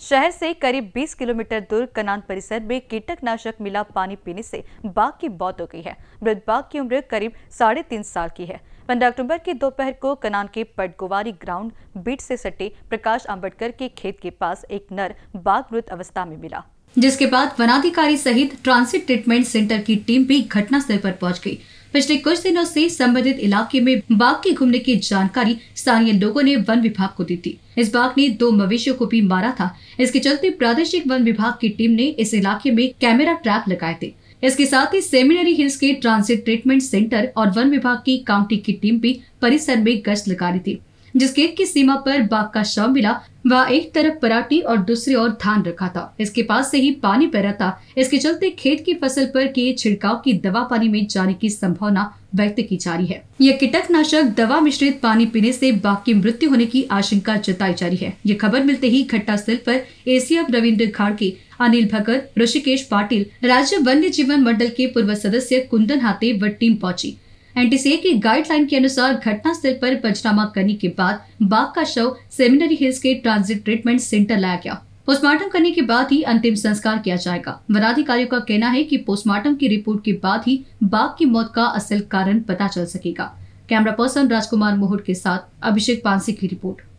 शहर से करीब 20 किलोमीटर दूर कनान परिसर में कीटकनाशक मिला पानी पीने से बाघ की मौत हो गई है मृत बाघ की उम्र करीब साढ़े तीन साल की है पंद्रह अक्टूबर की दोपहर को कनान के पटगोवारी ग्राउंड बीट से सटे प्रकाश अम्बेडकर के खेत के पास एक नर बाघ मृत अवस्था में मिला जिसके बाद वनाधिकारी सहित ट्रांसिट ट्रीटमेंट सेंटर की टीम भी घटना स्थल पर पहुंच गई पिछले कुछ दिनों से संबंधित इलाके में बाघ के घूमने की जानकारी स्थानीय लोगों ने वन विभाग को दी थी इस बाघ ने दो मवेशियों को भी मारा था इसके चलते प्रादेशिक वन विभाग की टीम ने इस इलाके में कैमरा ट्रैप लगाए थे इसके साथ ही सेमिनरी हिल्स के ट्रांसिट ट्रीटमेंट सेंटर और वन विभाग की काउंटी की टीम भी परिसर में गश्त लगा रही थी जिस गेट की सीमा पर बाघ का शव मिला वह एक तरफ पराठी और दूसरी ओर धान रखा था इसके पास से ही पानी पैरा था इसके चलते खेत की फसल पर किए छिड़काव की दवा पानी में जाने की संभावना व्यक्त की जा रही है यह कीटकनाशक दवा मिश्रित पानी पीने से बाघ की मृत्यु होने की आशंका जताई जा रही है ये खबर मिलते ही घटना स्थल पर एसीएफ रविन्द्र खाड़के अनिल भगत ऋषिकेश पाटिल राज्य वन्य जीवन मंडल के पूर्व सदस्य कुंदन हाथे व टीम पहुंची एनटीसीए की गाइडलाइन के अनुसार घटना स्थल पर पंचनामा करने के बाद बाघ का शव सेमिनरी हिल्स के ट्रांजिट ट्रीटमेंट सेंटर लाया गया पोस्टमार्टम करने के बाद ही अंतिम संस्कार किया जाएगा वनाधिकारियों का कहना है कि पोस्टमार्टम की रिपोर्ट के बाद ही बाघ की मौत का असल कारण पता चल सकेगा कैमरा पर्सन राजकुमार मोहट के साथ अभिषेक पांसी की रिपोर्ट